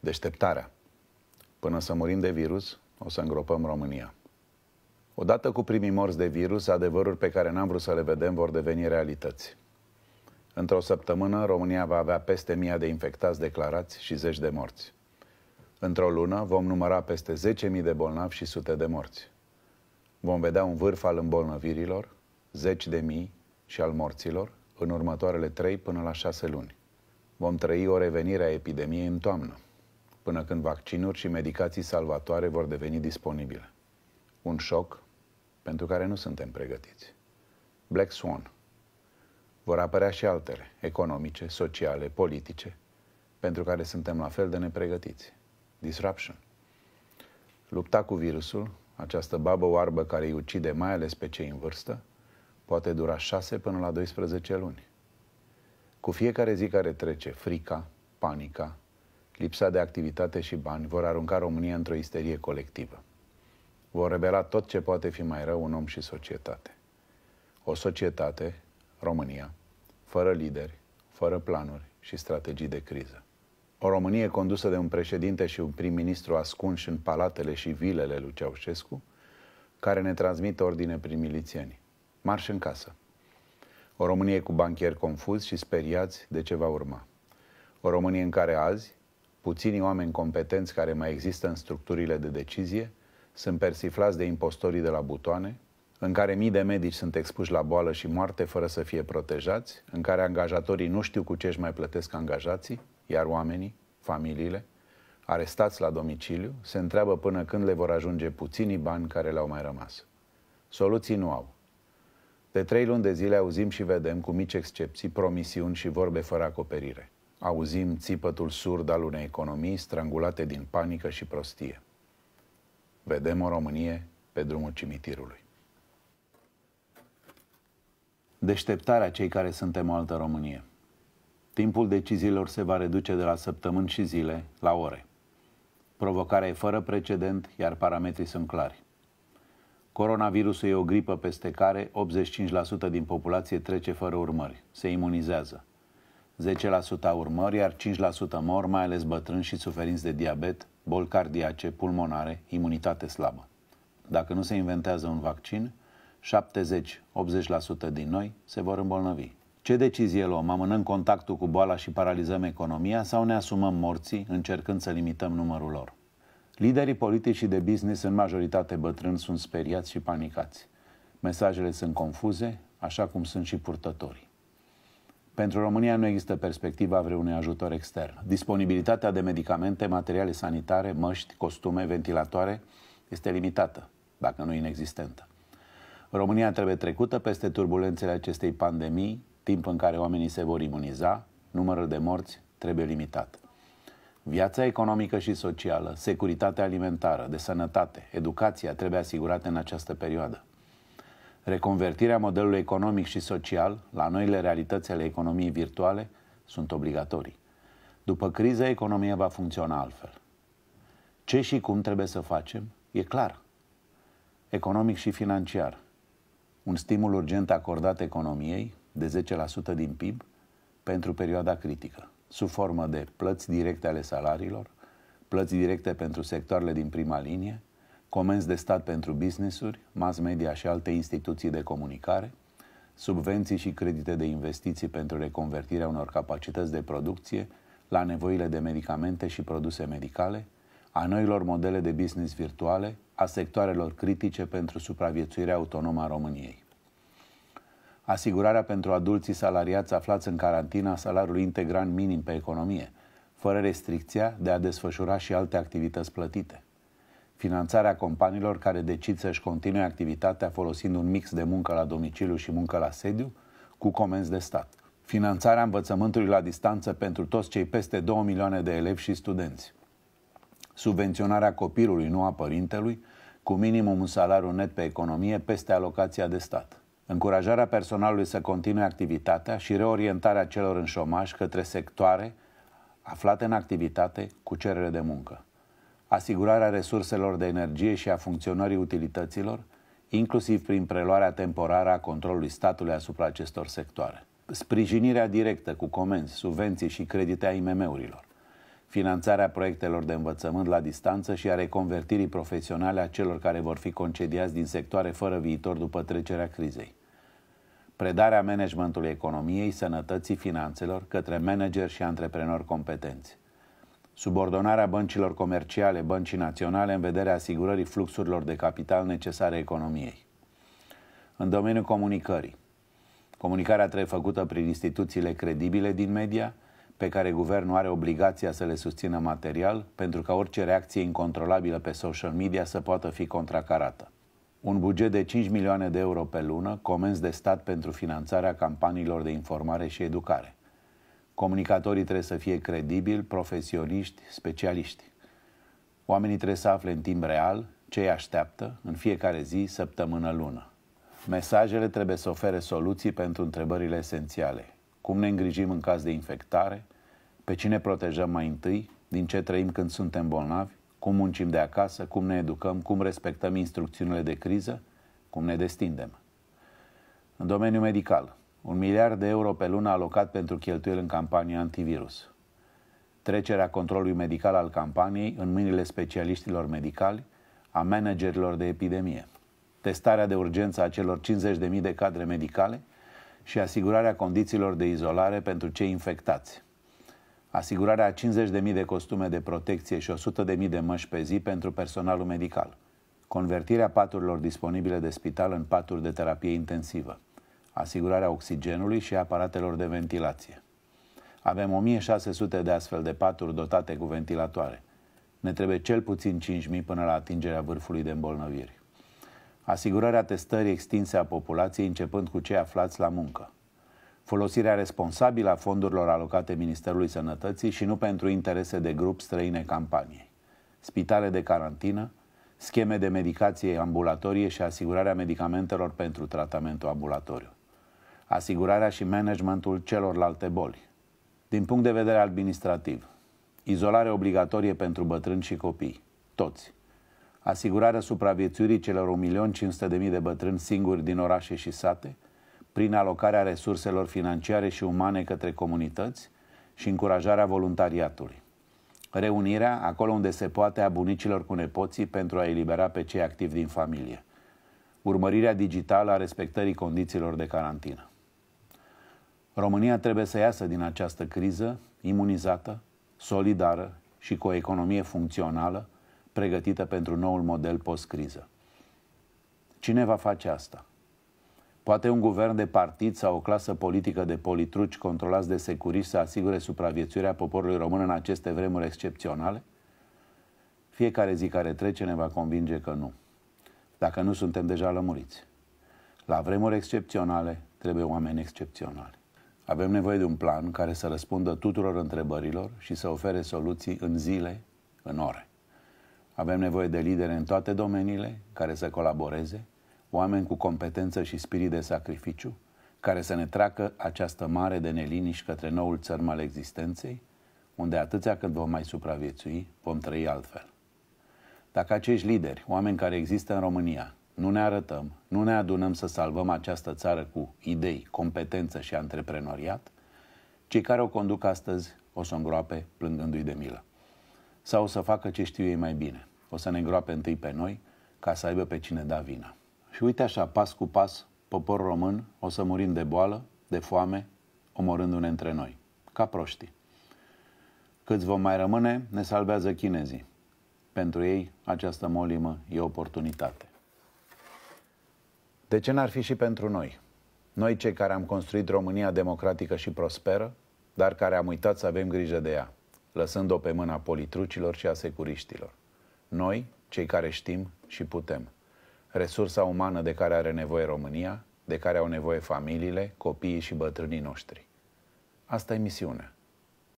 Deșteptarea. Până să murim de virus, o să îngropăm România. Odată cu primii morți de virus, adevăruri pe care n-am vrut să le vedem vor deveni realități. Într-o săptămână, România va avea peste mii de infectați declarați și zeci de morți. Într-o lună vom număra peste 10.000 de bolnavi și sute de morți. Vom vedea un vârf al îmbolnăvirilor, zeci de mii și al morților în următoarele 3 până la 6 luni. Vom trăi o revenire a epidemiei în toamnă până când vaccinuri și medicații salvatoare vor deveni disponibile. Un șoc pentru care nu suntem pregătiți. Black Swan. Vor apărea și altele, economice, sociale, politice, pentru care suntem la fel de nepregătiți. Disruption. Lupta cu virusul, această babă oarbă care îi ucide mai ales pe cei în vârstă, poate dura 6 până la 12 luni. Cu fiecare zi care trece, frica, panica, lipsa de activitate și bani vor arunca România într-o isterie colectivă. Vor rebela tot ce poate fi mai rău un om și societate. O societate, România, fără lideri, fără planuri și strategii de criză. O Românie condusă de un președinte și un prim-ministru ascunși în palatele și vilele lui Ceaușescu, care ne transmit ordine prin milițieni. Marș în casă. O Românie cu banchieri confuzi și speriați de ce va urma. O Românie în care azi puținii oameni competenți care mai există în structurile de decizie sunt persiflați de impostorii de la butoane, în care mii de medici sunt expuși la boală și moarte fără să fie protejați, în care angajatorii nu știu cu ce își mai plătesc angajații, iar oamenii, familiile, arestați la domiciliu, se întreabă până când le vor ajunge puținii bani care le-au mai rămas. Soluții nu au. De trei luni de zile auzim și vedem, cu mici excepții, promisiuni și vorbe fără acoperire – Auzim țipătul surd al unei economii strangulate din panică și prostie. Vedem o Românie pe drumul cimitirului. Deșteptarea cei care suntem o altă Românie. Timpul deciziilor se va reduce de la săptămâni și zile la ore. Provocarea e fără precedent, iar parametrii sunt clari. Coronavirusul e o gripă peste care 85% din populație trece fără urmări, se imunizează. 10% a urmări, iar 5% mor, mai ales bătrâni și suferinți de diabet, boli cardiace, pulmonare, imunitate slabă. Dacă nu se inventează un vaccin, 70-80% din noi se vor îmbolnăvi. Ce decizie luăm? Amânăm contactul cu boala și paralizăm economia sau ne asumăm morții încercând să limităm numărul lor? Liderii politici și de business, în majoritate bătrâni, sunt speriați și panicați. Mesajele sunt confuze, așa cum sunt și purtătorii. Pentru România nu există perspectiva vreunui ajutor extern. Disponibilitatea de medicamente, materiale sanitare, măști, costume, ventilatoare este limitată, dacă nu inexistentă. România trebuie trecută peste turbulențele acestei pandemii, timp în care oamenii se vor imuniza, numărul de morți trebuie limitat. Viața economică și socială, securitatea alimentară, de sănătate, educația trebuie asigurate în această perioadă. Reconvertirea modelului economic și social la noile realități ale economiei virtuale sunt obligatorii. După criză, economia va funcționa altfel. Ce și cum trebuie să facem e clar. Economic și financiar. Un stimul urgent acordat economiei de 10% din PIB pentru perioada critică, sub formă de plăți directe ale salariilor, plăți directe pentru sectoarele din prima linie, comenzi de stat pentru businessuri, mass media și alte instituții de comunicare, subvenții și credite de investiții pentru reconvertirea unor capacități de producție la nevoile de medicamente și produse medicale, a noilor modele de business virtuale, a sectoarelor critice pentru supraviețuirea autonomă a României. Asigurarea pentru adulții salariați aflați în carantina salariului integral minim pe economie, fără restricția de a desfășura și alte activități plătite finanțarea companiilor care decid să-și continue activitatea folosind un mix de muncă la domiciliu și muncă la sediu cu comenzi de stat. Finanțarea învățământului la distanță pentru toți cei peste 2 milioane de elevi și studenți. Subvenționarea copilului, nu a părintelui, cu minimum un salariu net pe economie peste alocația de stat. Încurajarea personalului să continue activitatea și reorientarea celor în șomaj către sectoare aflate în activitate cu cerere de muncă asigurarea resurselor de energie și a funcționării utilităților, inclusiv prin preluarea temporară a controlului statului asupra acestor sectoare, sprijinirea directă cu comenzi, subvenții și credite a IMM-urilor, finanțarea proiectelor de învățământ la distanță și a reconvertirii profesionale a celor care vor fi concediați din sectoare fără viitor după trecerea crizei, predarea managementului economiei, sănătății, finanțelor către manageri și antreprenori competenți, subordonarea băncilor comerciale, băncii naționale în vederea asigurării fluxurilor de capital necesare economiei. În domeniul comunicării, comunicarea trebuie făcută prin instituțiile credibile din media, pe care guvernul are obligația să le susțină material, pentru ca orice reacție incontrolabilă pe social media să poată fi contracarată. Un buget de 5 milioane de euro pe lună, comenzi de stat pentru finanțarea campaniilor de informare și educare Comunicatorii trebuie să fie credibili, profesioniști, specialiști. Oamenii trebuie să afle în timp real ce îi așteaptă în fiecare zi, săptămână, lună. Mesajele trebuie să ofere soluții pentru întrebările esențiale. Cum ne îngrijim în caz de infectare? Pe cine protejăm mai întâi? Din ce trăim când suntem bolnavi? Cum muncim de acasă? Cum ne educăm? Cum respectăm instrucțiunile de criză? Cum ne destindem? În domeniul medical, un miliard de euro pe lună alocat pentru cheltuieli în campanie antivirus. Trecerea controlului medical al campaniei în mâinile specialiștilor medicali, a managerilor de epidemie. Testarea de urgență a celor 50.000 de cadre medicale și asigurarea condițiilor de izolare pentru cei infectați asigurarea a 50.000 de costume de protecție și 100.000 de măști pe zi pentru personalul medical, convertirea paturilor disponibile de spital în paturi de terapie intensivă, asigurarea oxigenului și aparatelor de ventilație. Avem 1600 de astfel de paturi dotate cu ventilatoare. Ne trebuie cel puțin 5000 până la atingerea vârfului de îmbolnăviri. Asigurarea testării extinse a populației începând cu cei aflați la muncă. Folosirea responsabilă a fondurilor alocate Ministerului Sănătății și nu pentru interese de grup străine campaniei. Spitale de carantină, scheme de medicație ambulatorie și asigurarea medicamentelor pentru tratamentul ambulatoriu asigurarea și managementul celorlalte boli. Din punct de vedere administrativ, izolare obligatorie pentru bătrâni și copii, toți. Asigurarea supraviețuirii celor 1.500.000 de bătrâni singuri din orașe și sate, prin alocarea resurselor financiare și umane către comunități și încurajarea voluntariatului. Reunirea, acolo unde se poate, a bunicilor cu nepoții pentru a elibera pe cei activi din familie urmărirea digitală a respectării condițiilor de carantină. România trebuie să iasă din această criză imunizată, solidară și cu o economie funcțională, pregătită pentru noul model post-criză. Cine va face asta? Poate un guvern de partid sau o clasă politică de politruci controlați de securiști să asigure supraviețuirea poporului român în aceste vremuri excepționale? Fiecare zi care trece ne va convinge că nu. Dacă nu suntem deja lămuriți. La vremuri excepționale trebuie oameni excepționali. Avem nevoie de un plan care să răspundă tuturor întrebărilor și să ofere soluții în zile, în ore. Avem nevoie de lideri în toate domeniile care să colaboreze, oameni cu competență și spirit de sacrificiu, care să ne tracă această mare de neliniști către noul țărm al existenței, unde atâția cât vom mai supraviețui, vom trăi altfel. Dacă acești lideri, oameni care există în România, nu ne arătăm, nu ne adunăm să salvăm această țară cu idei, competență și antreprenoriat, cei care o conduc astăzi o să îngroape plângându-i de milă. Sau o să facă ce știu ei mai bine. O să ne îngroape întâi pe noi ca să aibă pe cine da vina. Și uite așa, pas cu pas, popor român, o să murim de boală, de foame, omorându-ne între noi, ca proști. Câți vom mai rămâne, ne salvează chinezii. Pentru ei, această molimă e oportunitate. De ce n-ar fi și pentru noi? Noi cei care am construit România democratică și prosperă, dar care am uitat să avem grijă de ea, lăsând-o pe mâna politrucilor și a securiștilor. Noi, cei care știm și putem. Resursa umană de care are nevoie România, de care au nevoie familiile, copiii și bătrânii noștri. Asta e misiunea.